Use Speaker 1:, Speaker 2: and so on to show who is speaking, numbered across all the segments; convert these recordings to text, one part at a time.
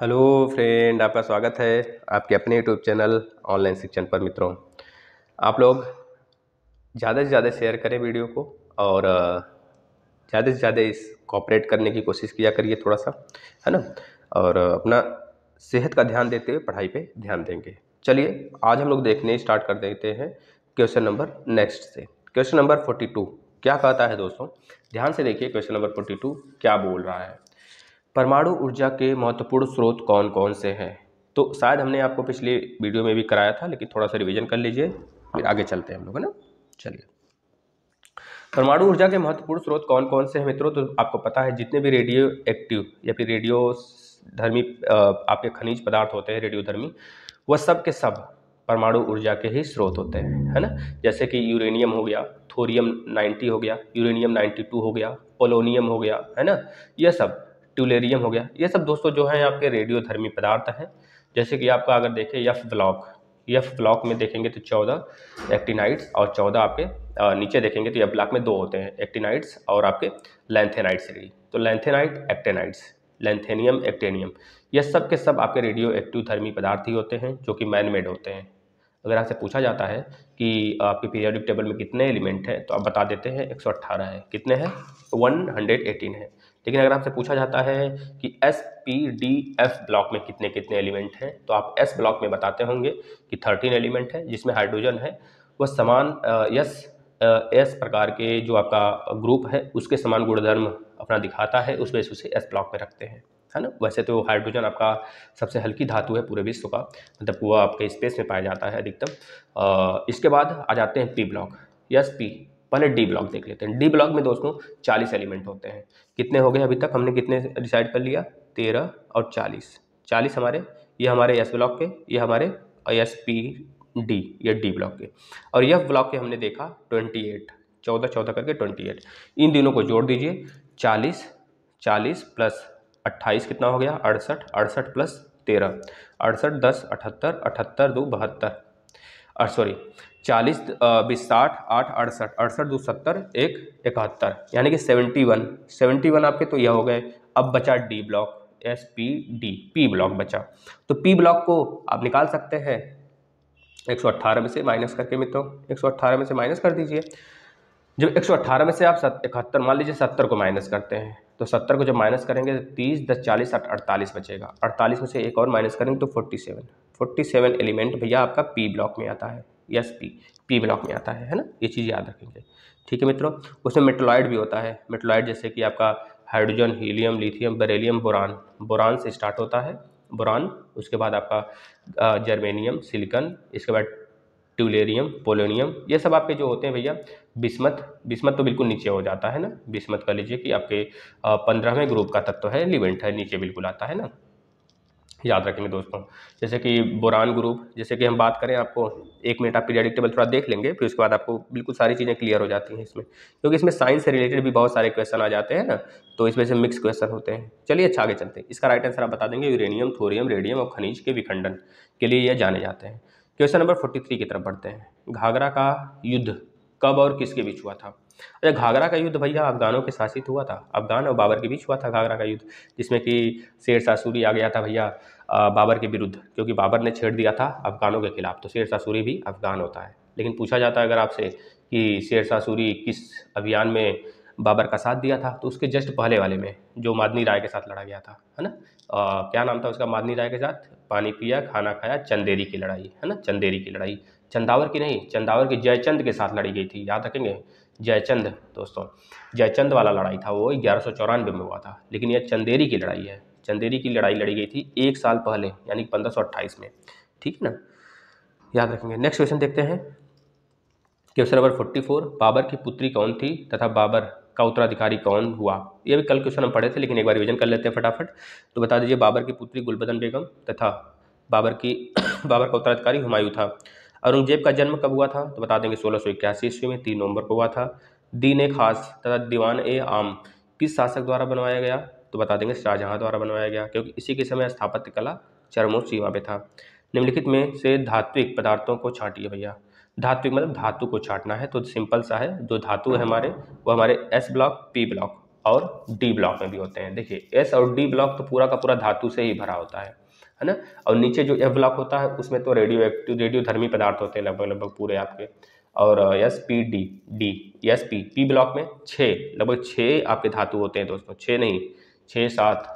Speaker 1: hello friend आपका स्वागत है आपके अपने यूट्यूब चैनल ऑनलाइन शिक्षण पर मित्रों आप लोग ज़्यादा से ज़्यादा शेयर करें वीडियो को और ज़्यादा से ज़्यादा इस कॉपरेट करने की कोशिश किया करिए थोड़ा सा है ना और अपना सेहत का ध्यान देते हुए पढ़ाई पे ध्यान देंगे चलिए आज हम लोग देखने स्टार्ट कर देते हैं क्वेश्चन नंबर नेक्स्ट से क्वेश्चन नंबर फोर्टी टू क्या कहता है दोस्तों ध्यान से देखिए क्वेश्चन नंबर फोर्टी टू क्या बोल रहा है परमाणु ऊर्जा के महत्वपूर्ण स्रोत कौन कौन से हैं तो शायद हमने आपको पिछले वीडियो में भी कराया था लेकिन थोड़ा सा रिवीजन कर लीजिए फिर आगे चलते हैं हम लोग है ना चलिए परमाणु ऊर्जा के महत्वपूर्ण स्रोत कौन कौन से हैं मित्रों तो आपको पता है जितने भी रेडियो एक्टिव या फिर रेडियो धर्मी आपके खनिज पदार्थ होते हैं रेडियोधर्मी वह सब के सब परमाणु ऊर्जा के ही स्रोत होते हैं है ना जैसे कि यूरेनियम हो गया थोरियम 90 हो गया यूरेनियम 92 हो गया पोलोनियम हो गया है ना यह सब ट्यूलेरियम हो गया ये सब दोस्तों जो हैं आपके रेडियोधर्मी पदार्थ हैं जैसे कि आपका अगर देखें यफ ब्लॉक यफ ब्लॉक में देखेंगे तो चौदह एक्टिनाइट्स और चौदह आपके नीचे देखेंगे तो यफ ब्लॉक में दो होते हैं एक्टिनाइट्स और आपके लैंथेनाइट्स तो लेंथेनाइट एक्टेनाइट्स लेंथेनियम एक्टेनियम यह सब के सब आपके रेडियो एक्टिव थर्मी पदार्थ ही होते हैं जो कि मैनमेड होते हैं अगर आपसे पूछा जाता है कि आपके पीरियोडिक टेबल में कितने एलिमेंट हैं तो आप बता देते हैं 118 है कितने हैं 118 है लेकिन अगर आपसे पूछा जाता है कि S P D F block में कितने कितने एलिमेंट हैं तो आप एस ब्लॉक में बताते होंगे कि थर्टीन एलिमेंट है जिसमें हाइड्रोजन है वह समान यस एस प्रकार के जो आपका ग्रुप है उसके समान गुणधर्म अपना दिखाता है उस वजह से एस ब्लॉक में रखते हैं है ना वैसे तो हाइड्रोजन आपका सबसे हल्की धातु है पूरे विश्व का मतलब वह आपके स्पेस में पाया जाता है अधिकतम इसके बाद आ जाते हैं पी ब्लॉक यस पी पहले डी ब्लॉक देख लेते हैं डी ब्लॉक में दोस्तों चालीस एलिमेंट होते हैं कितने हो गए अभी तक हमने कितने डिसाइड कर लिया तेरह और चालीस चालीस हमारे ये हमारे एस ब्लॉक के ये हमारे एस पी डी या डी ब्लॉक के और यह ब्लॉक के हमने देखा ट्वेंटी एट चौदह चौदह करके ट्वेंटी एट इन दिनों को जोड़ दीजिए चालीस चालीस प्लस अट्ठाईस कितना हो गया अड़सठ अड़सठ प्लस तेरह अड़सठ दस अठहत्तर अठहत्तर दो बहत्तर सॉरी चालीस बीस साठ आठ अड़सठ अड़सठ दो सत्तर एक इकहत्तर यानी कि सेवेंटी वन सेवेंटी वन आपके तो यह हो गए अब बचा D block S P D P block बचा तो पी ब्लॉक को आप निकाल सकते हैं एक सौ अट्ठारह में से माइनस करके मित्रों अट्ठारह में से माइनस कर दीजिए जब एक सौ अट्ठारह में से आप इकहत्तर मान लीजिए सत्तर को माइनस करते हैं तो सत्तर को जब माइनस करेंगे तो तीस दस चालीस आठ अड़तालीस बचेगा अड़तालीस में से एक और माइनस करेंगे तो फोर्टी सेवन एलिमेंट भैया आपका पी ब्लॉक में आता है यस पी पी ब्लॉक में आता है है ना ये चीज़ याद रखेंगे ठीक है मित्रों उसमें मेटोलाइड भी होता है मेटलॉइड जैसे कि आपका hydrogen helium lithium beryllium boron boron से स्टार्ट होता है बुरान उसके बाद आपका जर्मेनियम सिलिकन इसके बाद ट्यूलेरियम पोलोनियम ये सब आपके जो होते हैं भैया बिस्मत बिस्मत तो बिल्कुल नीचे हो जाता है ना बिस्मत कर लीजिए कि आपके पंद्रहवें ग्रुप का तत्व है लिवेंट है नीचे बिल्कुल आता है ना याद रखेंगे दोस्तों जैसे कि बोरान ग्रुप जैसे कि हम बात करें आपको एक मिनट आप पीरियडिक टेबल थोड़ा देख लेंगे फिर उसके बाद आपको बिल्कुल सारी चीज़ें क्लियर हो जाती हैं इसमें क्योंकि इसमें साइंस से रिलेटेड भी बहुत सारे क्वेश्चन आ जाते हैं ना तो इसमें से मिक्स क्वेश्चन होते हैं चलिए अच्छा आगे चलते हैं इसका राइट आंसर आप बता देंगे यूरेनियम थोरियम रेडियम और खनिज के विखंडन के लिए यह जाने जाते हैं क्वेश्चन नंबर फोर्टी थ्री की तरफ बढ़ते हैं घाघरा का युद्ध कब और किसके बीच हुआ था अच्छा घाघरा का युद्ध भैया अफगानों के शासित हुआ था अफगान और बाबर के बीच हुआ था घाघरा का युद्ध जिसमें कि शेर सूरी आ गया था भैया बाबर के विरुद्ध क्योंकि बाबर ने छेड़ दिया था अफगानों के खिलाफ तो शेर सूरी भी अफगान होता है लेकिन पूछा जाता है अगर आपसे कि शेर सूरी किस अभियान में बाबर का साथ दिया था तो उसके जस्ट पहले वाले में जो मादनी राय के साथ लड़ा गया था है ना आ, क्या नाम था उसका मादनी राय के साथ पानी पिया खाना खाया चंदेरी की लड़ाई है ना चंदेरी की लड़ाई चंदावर की नहीं चंदावर की जयचंद के साथ लड़ी गई थी याद रखेंगे जयचंद दोस्तों जयचंद वाला लड़ाई था वो ग्यारह में हुआ था लेकिन यह चंदेरी की लड़ाई है चंदेरी की लड़ाई लड़ी गई थी एक साल पहले यानी पंद्रह में ठीक है ना याद रखेंगे नेक्स्ट क्वेश्चन देखते हैं question number forty four Babur की पुत्री कौन थी तथा बाबर का उत्तराधिकारी कौन हुआ ये भी कल क्वेश्चन हम पढ़े थे लेकिन एक बार रिवीजन कर लेते हैं फटाफट तो बता दीजिए बाबर की पुत्री गुलबदन बेगम तथा बाबर की बाबर का उत्तराधिकारी हुमायूं था औरंगजेब का जन्म कब हुआ था तो बता देंगे सोलह सौ इक्यासी ईस्वी में तीन नवंबर को हुआ था दीन ए खास तथा दीवान ए आम किस शासक द्वारा बनवाया गया तो बता देंगे शाहजहाँ द्वारा बनवाया गया क्योंकि इसी के समय स्थापत्य कला चरमो सीमा पे था निम्नलिखित में से धात्विक पदार्थों को छाटिए भैया धात्विक मतलब धातु को छाटना है तो सिंपल सा है जो धातु है हमारे वो हमारे एस ब्लॉक पी ब्लॉक और डी ब्लॉक में भी होते हैं देखिए एस और डी ब्लॉक तो पूरा का पूरा धातु से ही भरा होता है है ना और नीचे जो एफ ब्लॉक होता है उसमें तो रेडियो एक्टिव रेडियो धर्मी पदार्थ होते हैं लगभग लगभग पूरे आपके और S P D D S P P block में छः लगभग छः आपके धातु होते हैं दोस्तों छः नहीं छः सात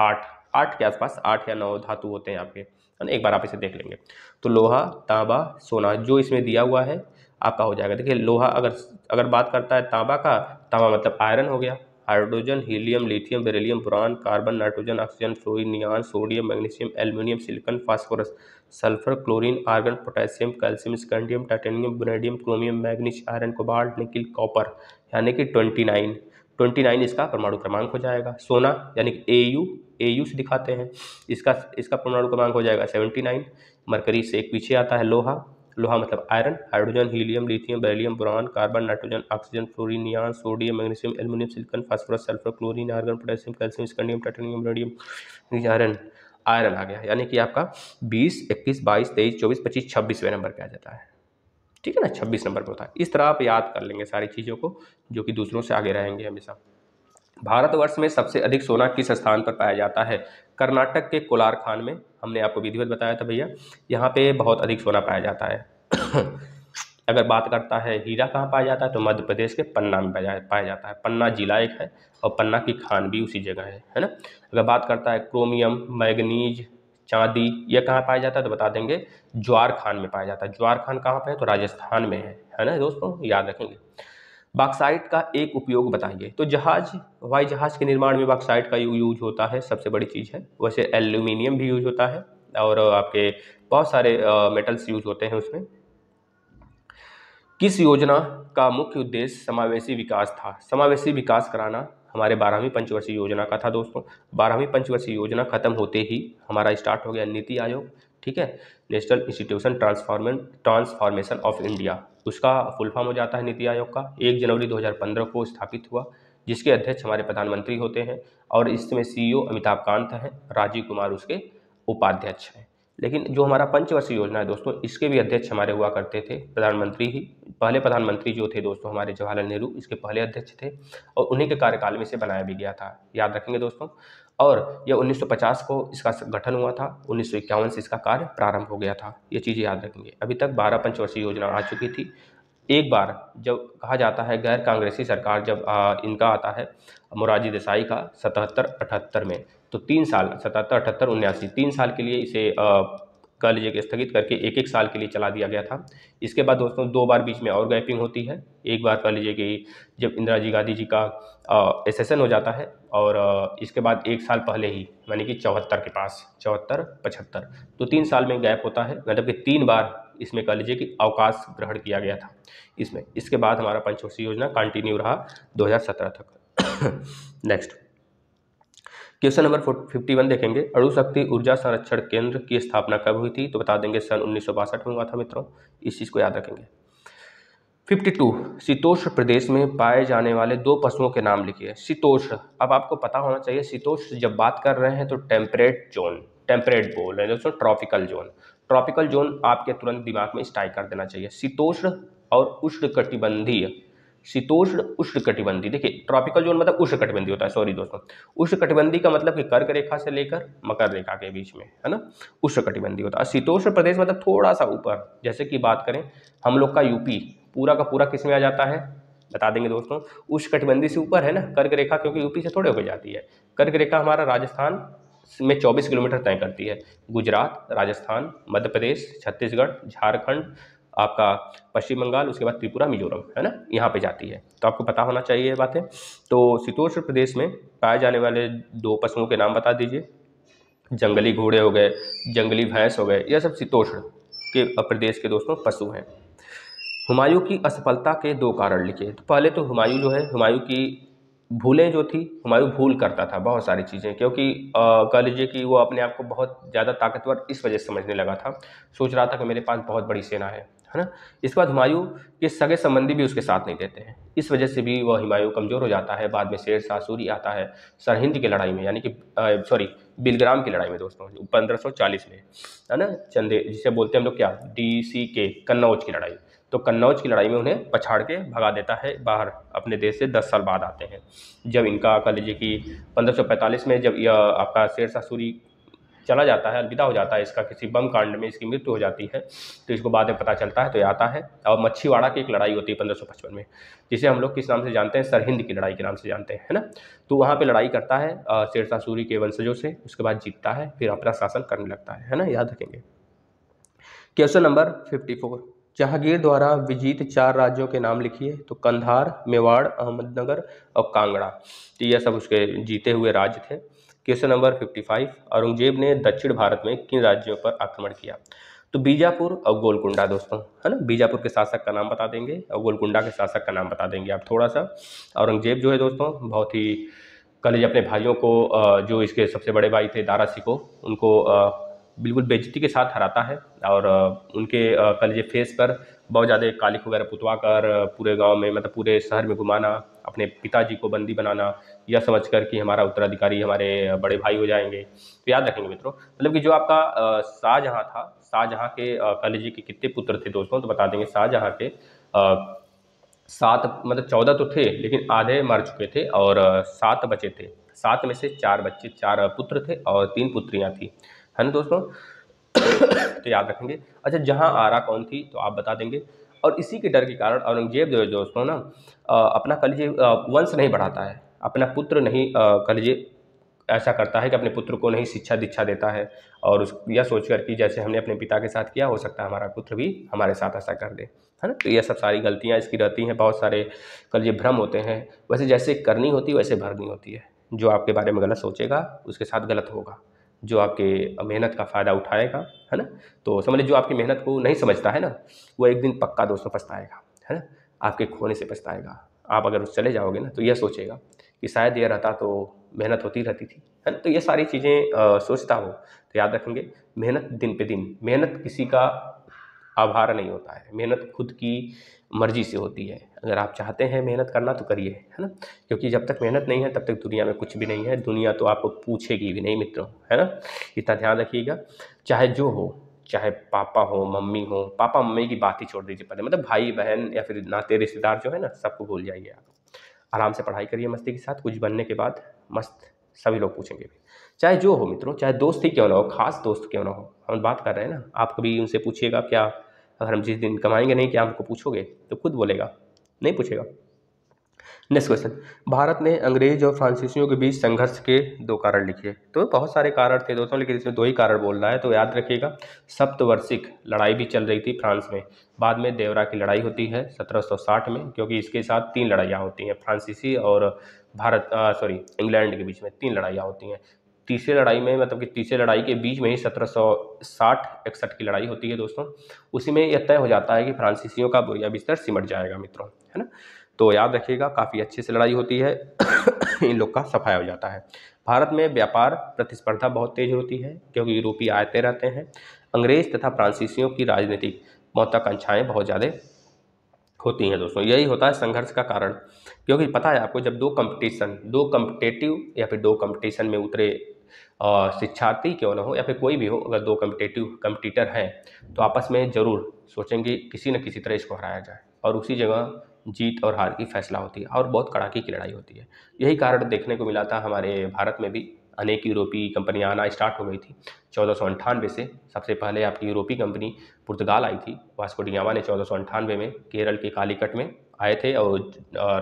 Speaker 1: आठ आठ के आसपास आठ या नौ धातु होते हैं आपके है ना एक बार आप इसे देख लेंगे तो लोहा तांबा सोना जो इसमें दिया हुआ है आपका हो जाएगा देखिए लोहा अगर अगर बात करता है तांबा का तांबा मतलब आयरन हो गया hydrogen helium lithium beryllium boron carbon nitrogen oxygen fluorine sodium magnesium aluminium silicon phosphorus sulphur chlorine argon potassium calcium scandium titanium vanadium chromium manganese iron cobalt nickel copper यानी कि ट्वेंटी नाइन ट्वेंटी नाइन इसका परमाणु क्रमांक हो जाएगा सोना यानी कि ए यू ए यू से दिखाते हैं इसका इसका परमाणु क्रमांक हो जाएगा सेवेंटी नाइन मरकरी से एक पीछे आता है लोहा लोहा मतलब iron hydrogen helium lithium beryllium boron carbon nitrogen oxygen fluorine neon sodium magnesium aluminium silicon phosphorus sulphur chlorine argon potassium calcium scandium titanium radium iron iron आ गया यानी कि आपका बीस इक्कीस बाईस तेईस चौबीस पच्चीस छब्बीसवें नंबर पर आ जाता है ठीक है ना छब्बीस नंबर पर होता है इस तरह आप याद कर लेंगे सारी चीज़ों को जो कि दूसरों से आगे रहेंगे हमेशा भारतवर्ष में सबसे अधिक सोना किस स्थान पर पाया जाता है कर्नाटक के कोलार खान में हमने आपको विधिवत बताया था भैया यहाँ पे बहुत अधिक सोना पाया जाता है अगर बात करता है हीरा कहाँ पाया जाता है तो मध्य प्रदेश के पन्ना में पाया जाता है पन्ना जिला एक है और पन्ना की खान भी उसी जगह है है ना अगर बात करता है क्रोमियम मैगनीज चांदी यह कहाँ पाया जाता है तो बता देंगे ज्वार खान में पाया जाता है ज्वार खान कहाँ पर है तो राजस्थान में है है ना दोस्तों याद रखेंगे बाक्साइट का एक उपयोग बताइए तो जहाज हवाई जहाज के निर्माण में बाक्साइट का यूज होता है सबसे बड़ी चीज़ है वैसे एल्यूमिनियम भी यूज होता है और आपके बहुत सारे मेटल्स यूज होते हैं उसमें किस योजना का मुख्य उद्देश्य समावेशी विकास था समावेशी विकास कराना हमारे बारहवीं पंचवर्षीय योजना का था दोस्तों बारहवीं पंचवर्षीय योजना खत्म होते ही हमारा स्टार्ट हो गया नीति आयोग ठीक है national institution transformation transformation of India उसका फुल फॉर्म हो जाता है नीति आयोग का एक जनवरी 2015 को स्थापित हुआ जिसके अध्यक्ष हमारे प्रधानमंत्री होते हैं और इसमें सीईओ e अमिताभ कांत हैं राजीव कुमार उसके उपाध्यक्ष हैं लेकिन जो हमारा पंचवर्षीय योजना है दोस्तों इसके भी अध्यक्ष हमारे हुआ करते थे प्रधानमंत्री ही पहले प्रधानमंत्री जो थे दोस्तों हमारे जवाहरलाल नेहरू इसके पहले अध्यक्ष थे और उन्हीं के कार्यकाल में इसे बनाया भी गया था याद रखेंगे दोस्तों और यह 1950 को इसका गठन हुआ था उन्नीस से इसका कार्य प्रारंभ हो गया था ये चीज़ें याद रखेंगे अभी तक बारह पंचवर्षीय योजना आ चुकी थी एक बार जब कहा जाता है गैर कांग्रेसी सरकार जब आ, इनका आता है मोरारजी देसाई का सतहत्तर अठहत्तर में तो तीन साल सतहत्तर अठहत्तर उन्यासी तीन साल के लिए इसे आ, कह लीजिए कि स्थगित करके एक एक साल के लिए चला दिया गया था इसके बाद दोस्तों दो बार बीच में और गैपिंग होती है एक बार कह लीजिए कि जब इंदिरा जी गांधी जी का एसेसन हो जाता है और इसके बाद एक साल पहले ही यानी कि चौहत्तर के पास चौहत्तर पचहत्तर तो तीन साल में गैप होता है मतलब कि तीन बार इसमें कह लीजिए कि अवकाश ग्रहण किया गया था इसमें इसके बाद हमारा पंचवर्षीय योजना कंटिन्यू रहा दो तक next question number fifty one देखेंगे अणुशक्ति ऊर्जा संरक्षण केंद्र की स्थापना कब हुई थी तो बता देंगे सन उन्नीस में हुआ था मित्रों इस चीज़ को याद रखेंगे फिफ्टी टू शीतोष्ण प्रदेश में पाए जाने वाले दो पशुओं के नाम लिखिए शीतोष्ण अब आपको पता होना चाहिए शीतोष्ण जब बात कर रहे हैं तो टेम्परेट जोन टेम्परेट बोल रहे हैं दोस्तों ट्रॉपिकल जोन ट्रॉपिकल जोन आपके तुरंत दिमाग में स्ट्राइक कर देना चाहिए शीतोष्ण और उष्ण कटिबंधीय शीतोष्ण उष्ण कटिबंधी देखिए ट्रॉपिकल जोन मतलब उष्ण कटिबंधी होता है सॉरी दोस्तों उष्ण कटिबंधी का मतलब कि कर्क रेखा से लेकर मकर रेखा के बीच में है ना उष्ण कटिबंधी होता है शीतोष्ण प्रदेश मतलब थोड़ा सा ऊपर जैसे कि बात करें हम लोग का यूपी पूरा का पूरा किस में आ जाता है बता देंगे दोस्तों उष्ण कटिबंधी से ऊपर है ना कर्क रेखा क्योंकि यूपी से थोड़े होकर जाती है कर्क रेखा हमारा राजस्थान में 24 किलोमीटर तय करती है गुजरात राजस्थान मध्य प्रदेश छत्तीसगढ़ झारखंड आपका पश्चिम बंगाल उसके बाद त्रिपुरा मिजोरम है ना यहाँ पे जाती है तो आपको पता होना चाहिए ये बातें तो शीतोष्ण प्रदेश में पाए जाने वाले दो पशुओं के नाम बता दीजिए जंगली घोड़े हो गए जंगली भैंस हो गए यह सब शीतोष्ण के प्रदेश के दोस्तों पशु हैं हुमायूं की असफलता के दो कारण लिखे तो पहले तो हुमायूं जो है हुमायूं की भूलें जो थी हुमायूं भूल करता था बहुत सारी चीज़ें क्योंकि कह लीजिए कि वो अपने आप को बहुत ज़्यादा ताकतवर इस वजह से समझने लगा था सोच रहा था कि मेरे पास बहुत बड़ी सेना है है ना इसके बाद हुमायूं के सगे संबंधी भी उसके साथ नहीं देते हैं इस वजह से भी वह हुमायूं कमज़ोर हो जाता है बाद में शेर शाह सूरी आता है सरहिंद की लड़ाई में यानी कि सॉरी बिलग्राम की लड़ाई में दोस्तों पंद्रह में है ना चंदे जिसे बोलते हैं हम लोग क्या डी सी के कन्नौज की लड़ाई तो कन्नौज की लड़ाई में उन्हें पछाड़ के भगा देता है बाहर अपने देश से दस साल बाद आते हैं जब इनका कह लीजिए कि पंद्रह में जब यह आपका शेरशाह सूरी चला जाता है अलविदा हो जाता है इसका किसी बम कांड में इसकी मृत्यु हो जाती है तो इसको बाद में पता चलता है तो ये आता है और मच्छीवाड़ा की एक लड़ाई होती है पंद्रह में जिसे हम लोग किस नाम से जानते हैं सरहिंद की लड़ाई के नाम से जानते हैं है ना तो वहाँ पर लड़ाई करता है शेरशाह सूरी के वंशजों से उसके बाद जीतता है फिर अपना शासन करने लगता है है ना याद रखेंगे question number fifty four Jahangir द्वारा विजित चार राज्यों के नाम लिखिए तो कंधार मेवाड़ अहमदनगर और कांगड़ा तो यह सब उसके जीते हुए राज्य थे question number fifty five Aurangzeb ने दक्षिण भारत में किन राज्यों पर आक्रमण किया तो बीजापुर और गोलकुंडा दोस्तों है ना बीजापुर के शासक का नाम बता देंगे और गोलकुंडा के शासक का नाम बता देंगे आप थोड़ा सा औरंगजेब जो है दोस्तों बहुत ही कलेज अपने भाइयों को जो इसके सबसे बड़े भाई थे दारा सिको उनको बिल्कुल बेजती के साथ हराता है और उनके कलेजे फेस पर बहुत ज़्यादा कालिख वगैरह पुतवा कर पूरे गांव में मतलब पूरे शहर में घुमाना अपने पिताजी को बंदी बनाना यह समझ कर कि हमारा उत्तराधिकारी हमारे बड़े भाई हो जाएंगे तो याद रखेंगे मित्रों मतलब कि जो आपका शाहजहाँ था शाहजहाँ के कलेजे के कितने पुत्र थे दोस्तों तो बता देंगे शाहजहाँ के सात मतलब चौदह तो थे लेकिन आधे मर चुके थे और सात बचे थे सात में से चार बच्चे चार पुत्र थे और तीन पुत्रियाँ थीं है ना दोस्तों तो याद रखेंगे अच्छा जहाँ आरा कौन थी तो आप बता देंगे और इसी के डर के कारण औरंगजेब जो है दोस्तों ना अपना कलजे वंश नहीं बढ़ाता है अपना पुत्र नहीं कलजे ऐसा करता है कि अपने पुत्र को नहीं शिक्षा दीक्षा देता है और उस यह सोचकर कि जैसे हमने अपने पिता के साथ किया हो सकता है हमारा पुत्र भी हमारे साथ ऐसा कर दे है ना तो यह सब सारी गलतियाँ इसकी रहती हैं बहुत सारे कलजे भ्रम होते हैं वैसे जैसे करनी होती है वैसे भरनी होती है जो आपके बारे में गलत सोचेगा उसके साथ गलत होगा जो आपके मेहनत का फ़ायदा उठाएगा है ना तो समझ लीजिए जो आपकी मेहनत को नहीं समझता है ना वो एक दिन पक्का दोस्तों पछताएगा है ना आपके खोने से पछताएगा आप अगर उस चले जाओगे ना तो यह सोचेगा कि शायद यह रहता तो मेहनत होती रहती थी है ना तो ये सारी चीज़ें सोचता हो तो याद रखेंगे मेहनत दिन पे दिन मेहनत किसी का आभार नहीं होता है मेहनत खुद की मर्जी से होती है अगर आप चाहते हैं मेहनत करना तो करिए है ना क्योंकि जब तक मेहनत नहीं है तब तक दुनिया में कुछ भी नहीं है दुनिया तो आपको पूछेगी भी नहीं मित्रों है ना इतना ध्यान रखिएगा चाहे जो हो चाहे पापा हो मम्मी हो पापा मम्मी की बात ही छोड़ दीजिए पहले मतलब भाई बहन या फिर नाते रिश्तेदार जो है ना सबको भूल जाइए आप आराम से पढ़ाई करिए मस्ती के साथ कुछ बनने के बाद मस्त सभी लोग पूछेंगे भी चाहे जो हो मित्रों चाहे दोस्त ही क्यों ना हो खास दोस्त क्यों ना हो हम बात कर रहे हैं ना आप कभी उनसे पूछिएगा क्या अगर हम जिस दिन कमाएंगे नहीं क्या हमको पूछोगे तो खुद बोलेगा नहीं पूछेगा नेक्स्ट क्वेश्चन भारत ने अंग्रेज और फ्रांसीसियों के बीच संघर्ष के दो कारण लिखे तो बहुत सारे कारण थे दोस्तों लेकिन इसमें दो ही कारण बोल रहा है तो याद रखिएगा सप्तवर्षिक लड़ाई भी चल रही थी फ्रांस में बाद में देवरा की लड़ाई होती है 1760 में क्योंकि इसके साथ तीन लड़ाइयाँ होती हैं फ्रांसीसी और भारत सॉरी इंग्लैंड के बीच में तीन लड़ाइयाँ होती हैं तीसरी लड़ाई में मतलब कि तीसरी लड़ाई के बीच में ही सत्रह सौ साठ इकसठ की लड़ाई होती है दोस्तों उसी में यह तय हो जाता है कि फ्रांसीसियों का बोरिया बिस्तर सिमट जाएगा मित्रों है ना तो याद रखिएगा काफ़ी अच्छे से लड़ाई होती है इन लोग का सफाया हो जाता है भारत में व्यापार प्रतिस्पर्धा बहुत तेज होती है क्योंकि यूरोपीय आते रहते हैं अंग्रेज तथा फ्रांसीसियों की राजनीतिक महत्वाकांक्षाएँ बहुत ज़्यादा होती हैं दोस्तों यही होता है संघर्ष का कारण क्योंकि पता है आपको जब दो कंपटीशन दो कंपटेटिव या फिर दो कंपटीशन में उतरे शिक्षार्थी क्यों ना हो या फिर कोई भी हो अगर दो कम्पिटेटिव कम्पिटिटर हैं तो आपस में ज़रूर सोचेंगे किसी न किसी तरह इसको हराया जाए और उसी जगह जीत और हार की फैसला होती है और बहुत कड़ाके की लड़ाई होती है यही कारण देखने को मिला था हमारे भारत में भी अनेक यूरोपीय कंपनियाँ आना स्टार्ट हो गई थी चौदह सौ अंठानवे से सबसे पहले आपकी यूरोपीय कंपनी पुर्तगाल आई थी वास्को ने चौदह सौ अंठानवे में केरल के कालीकट में आए थे और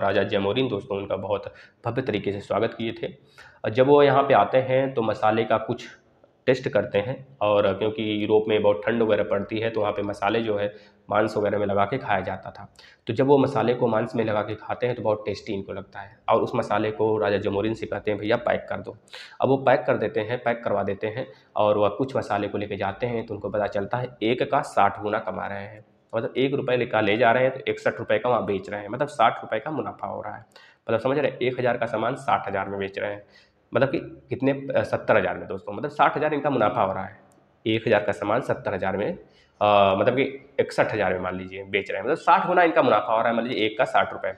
Speaker 1: राजा जयमोरिन दोस्तों उनका बहुत भव्य तरीके से स्वागत किए थे और जब वो यहाँ पे आते हैं तो मसाले का कुछ टेस्ट करते हैं और क्योंकि यूरोप में बहुत ठंड वगैरह पड़ती है तो वहाँ पे मसाले जो है मांस वगैरह में लगा के खाया जाता था तो जब वो मसाले को मांस में लगा के खाते हैं तो बहुत टेस्टी इनको लगता है और उस मसाले को राजा जमोरिन से कहते हैं भैया पैक कर दो अब वो पैक कर देते हैं पैक करवा देते हैं और वह कुछ मसाले को लेके जाते हैं तो उनको पता चलता है एक का साठ गुना कमा रहे हैं मतलब एक रुपये निकाल ले जा रहे हैं तो इकसठ रुपये का वहाँ बेच रहे हैं मतलब साठ रुपये का मुनाफा हो रहा है मतलब समझ रहे हैं एक हज़ार का सामान साठ हज़ार में बेच रहे हैं मतलब कि कितने सत्तर हज़ार में दोस्तों मतलब साठ हज़ार इनका मुनाफा हो रहा है एक हज़ार का सामान सत्तर हज़ार में आ, मतलब कि इकसठ हज़ार में मान लीजिए बेच रहे हैं मतलब साठ गुना इनका मुनाफा हो रहा है मान लीजिए एक का साठ रुपये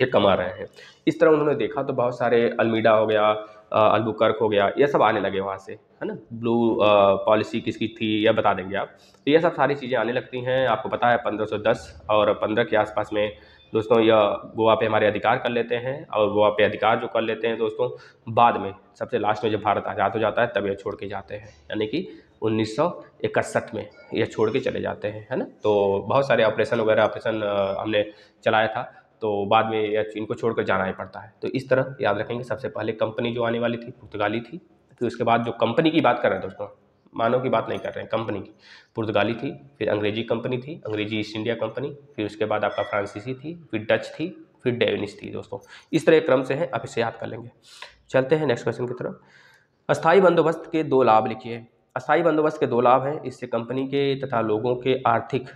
Speaker 1: ये कमा रहे हैं इस तरह उन्होंने देखा तो बहुत सारे अलमीडा हो गया अलबुकर्क हो गया ये सब आने लगे वहाँ से है ना ब्लू पॉलिसी किसकी थी यह बता देंगे आप तो ये सब सारी चीज़ें आने लगती हैं आपको पता है 1510 और 15 के आसपास में दोस्तों यह गोवा पे हमारे अधिकार कर लेते हैं और गोवा पे अधिकार जो कर लेते हैं दोस्तों बाद में सबसे लास्ट में जब भारत आज़ाद हो जाता है तब यह छोड़ के जाते हैं यानी कि उन्नीस में यह छोड़ के चले जाते हैं है ना तो बहुत सारे ऑपरेशन वगैरह ऑपरेशन हमने चलाया था तो बाद में इनको छोड़कर जाना ही पड़ता है तो इस तरह याद रखेंगे सबसे पहले कंपनी जो आने वाली थी पुर्तगाली थी फिर उसके बाद जो कंपनी की बात कर रहे हैं दोस्तों मानव की बात नहीं कर रहे हैं कंपनी की पुर्तगाली थी फिर अंग्रेजी कंपनी थी अंग्रेजी ईस्ट इंडिया कंपनी फिर उसके बाद आपका फ्रांसीसी थी फिर डच थी फिर डेविनिश थी दोस्तों इस तरह क्रम से है आप इसे याद कर लेंगे चलते हैं नेक्स्ट क्वेश्चन की तरफ अस्थाई बंदोबस्त के दो लाभ लिखिए अस्थाई बंदोबस्त के दो लाभ हैं इससे कंपनी के तथा लोगों के आर्थिक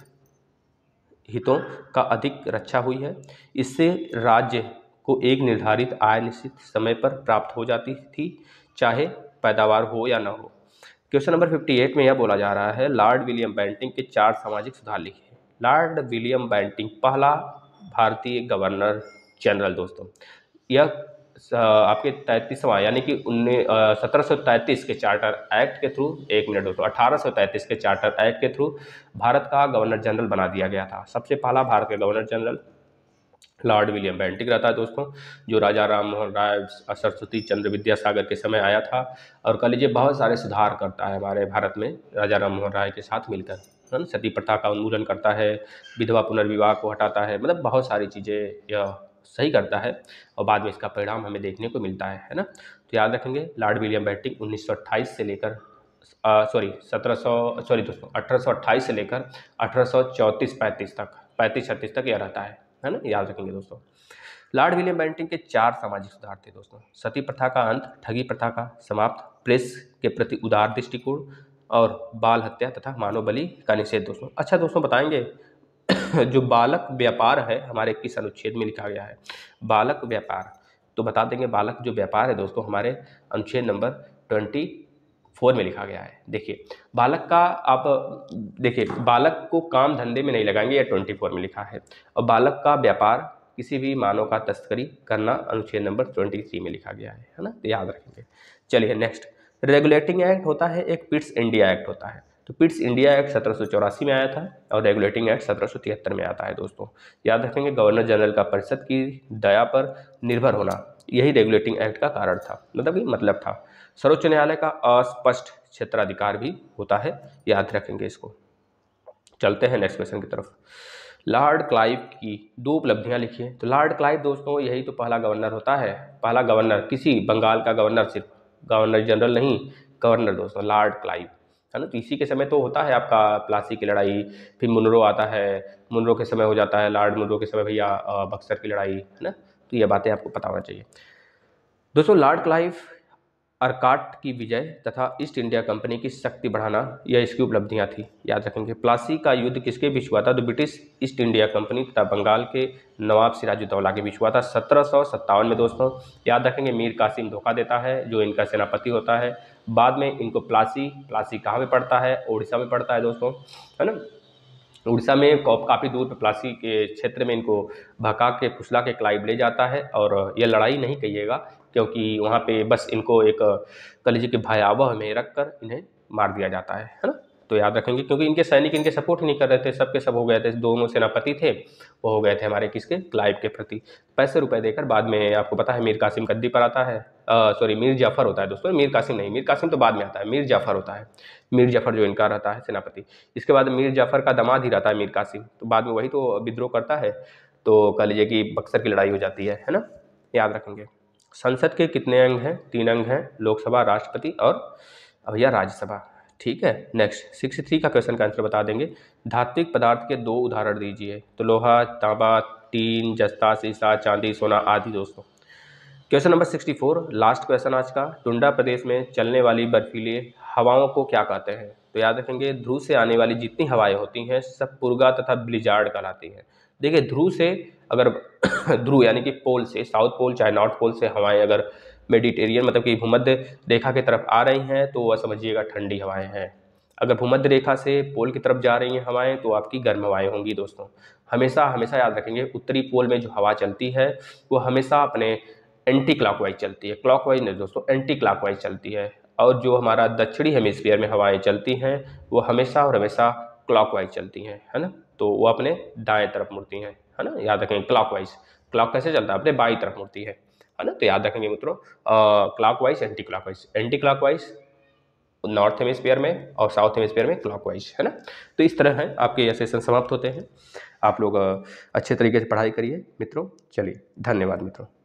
Speaker 1: हितों का अधिक रक्षा हुई है इससे राज्य को एक निर्धारित आय निश्चित समय पर प्राप्त हो जाती थी चाहे पैदावार हो या न हो क्वेश्चन नंबर फिफ्टी एट में यह बोला जा रहा है लॉर्ड विलियम बैंटिंग के चार सामाजिक सुधार लिखे लॉर्ड विलियम बैंटिंग पहला भारतीय गवर्नर जनरल दोस्तों यह आपके तैंतीसवां यानी कि उन्नीस सत्रह सौ तैंतीस के चार्टर एक्ट के थ्रू एक मिनट दोस्तों अठारह सौ तैंतीस के चार्टर एक्ट के थ्रू भारत का गवर्नर जनरल बना दिया गया था सबसे पहला भारत का governor general lord William Bentinck रहता है दोस्तों जो राजा राम मोहन राय सरस्वती चंद्र विद्यासागर के समय आया था और कह लीजिए बहुत सारे सुधार करता है हमारे भारत में राजा राम मोहन राय के साथ मिलकर है ना सती प्रथा का उन्मूलन करता है विधवा पुनर्विवाह को हटाता है मतलब बहुत सारी चीज़ें यह सही करता है और बाद में इसका परिणाम हमें देखने को मिलता है है ना तो याद रखेंगे लॉर्ड विलियम बैटिंग 1928 से लेकर सॉरी 1700 सॉरी दोस्तों अठारह से लेकर अठारह सौ तक 35 छत्तीस तक यह रहता है है ना याद रखेंगे दोस्तों लॉर्ड विलियम बैंटिंग के चार सामाजिक सुधार थे दोस्तों सती प्रथा का अंत ठगी प्रथा का समाप्त प्रेस के प्रति उदार दृष्टिकोण और बाल हत्या तथा मानव बलि का निषेध दोस्तों अच्छा दोस्तों बताएंगे जो बालक व्यापार है हमारे किस अनुच्छेद में लिखा गया है बालक व्यापार तो बता देंगे बालक जो व्यापार है दोस्तों हमारे अनुच्छेद नंबर ट्वेंटी फोर में लिखा गया है देखिए बालक का आप देखिए बालक को काम धंधे में नहीं लगाएंगे या ट्वेंटी फोर में लिखा है और बालक का व्यापार किसी भी मानव का तस्करी करना अनुच्छेद नंबर ट्वेंटी थ्री में लिखा गया है है ना तो याद रखेंगे चलिए नेक्स्ट रेगुलेटिंग एक्ट होता है एक पिट्स इंडिया एक्ट होता है तो पिट्स इंडिया एक्ट सत्रह में आया था और रेगुलेटिंग एक्ट सत्रह में आता है दोस्तों याद रखेंगे गवर्नर जनरल का परिषद की दया पर निर्भर होना यही रेगुलेटिंग एक्ट का कारण था मतलब ये मतलब था सर्वोच्च न्यायालय का अस्पष्ट क्षेत्राधिकार भी होता है याद रखेंगे इसको चलते हैं नेक्स्ट क्वेश्चन की तरफ लॉर्ड क्लाइव की दो उपलब्धियाँ लिखिए तो लॉर्ड क्लाइव दोस्तों यही तो पहला गवर्नर होता है पहला गवर्नर किसी बंगाल का गवर्नर सिर्फ गवर्नर जनरल नहीं गवर्नर दोस्तों लॉर्ड क्लाइव है ना तो इसी के समय तो होता है आपका प्लासी की लड़ाई फिर मुनरो आता है मुनरो के समय हो जाता है लार्ड मुनरो के समय भैया बक्सर की लड़ाई है ना तो ये बातें आपको पता होना चाहिए दोस्तों लॉर्ड क्लाइव अर्काट की विजय तथा ईस्ट इंडिया कंपनी की शक्ति बढ़ाना यह इसकी उपलब्धियां थी याद रखेंगे प्लासी का युद्ध किसके बीच हुआ था तो ब्रिटिश ईस्ट इंडिया कंपनी तथा बंगाल के नवाब सिराजुद्दौला के बीच हुआ था सत्रह में दोस्तों याद रखेंगे मीर कासिम धोखा देता है जो इनका सेनापति होता है बाद में इनको प्लासी प्लासी कहाँ पर पड़ता है ओडिशा में पड़ता है दोस्तों है ना उड़ीसा में काफ़ी दूर प्लासी के क्षेत्र में इनको भका के फुसला के क्लाइब ले जाता है और यह लड़ाई नहीं कहिएगा क्योंकि वहाँ पे बस इनको एक कलिजी के भयावह में रख कर इन्हें मार दिया जाता है है ना तो याद रखेंगे क्योंकि इनके सैनिक इनके सपोर्ट नहीं कर रहे थे सबके सब हो गए थे दोनों सेनापति थे वो हो गए थे हमारे किसके क्लाइब के प्रति पैसे रुपए देकर बाद में आपको पता है मीर कासिम गद्दी पर आता है सॉरी मीर जाफर होता है दोस्तों मीर कासिम नहीं मीर कासिम तो बाद में आता है मीर जाफर होता है मीर जाफर जो इनका रहता है सेनापति इसके बाद मीर जाफर का दमाद ही रहता है मीर कासिम तो बाद में वही तो विद्रोह करता है तो कह लीजिए कि बक्सर की लड़ाई हो जाती है है ना याद रखेंगे संसद के कितने अंग हैं तीन अंग हैं लोकसभा राष्ट्रपति और भैया राज्यसभा ठीक है नेक्स्ट सिक्सटी थ्री का क्वेश्चन का आंसर बता देंगे धात्विक पदार्थ के दो उदाहरण दीजिए तो लोहा तांबा टीन जस्ता शीशा चांदी सोना आदि दोस्तों question number sixty four last question आज का टुंडा प्रदेश में चलने वाली बर्फीली हवाओं को क्या कहते हैं तो याद रखेंगे ध्रुव से आने वाली जितनी हवाएं होती हैं सब पुर्गा तथा ब्लिजार्ड कहलाती हैं देखिए ध्रुव से अगर ध्रुव यानी कि पोल से साउथ पोल चाहे नॉर्थ पोल से हवाएं अगर मेडिटेरियन मतलब कि भूमध्य रेखा की तरफ आ रही हैं तो वह समझिएगा ठंडी हवाएँ हैं अगर भूमध्य रेखा से पोल की तरफ जा रही हैं हवाएँ तो आपकी गर्म हवाएँ होंगी दोस्तों हमेशा हमेशा याद रखेंगे उत्तरी पोल में जो हवा चलती है वो हमेशा अपने एंटी क्लॉकवाइज चलती है क्लॉकवाइज नहीं दोस्तों एंटी क्लॉकवाइज चलती है और जो हमारा दक्षिणी हेमिस्फीयर में हवाएं चलती हैं वो हमेशा और हमेशा क्लॉकवाइज चलती हैं है ना तो वो अपने दाएं तरफ मुड़ती हैं है ना याद रखेंगे क्लॉकवाइज क्लॉक कैसे चलता है अपने बाई तरफ मुड़ती है है ना तो याद रखेंगे मित्रों wise anti wise anti wise north hemisphere में और साउथ हेमिस्फीयर में वाइज़ है ना तो इस तरह है आपके ये सेशन समाप्त होते हैं आप लोग अच्छे तरीके से पढ़ाई करिए मित्रों चलिए धन्यवाद मित्रों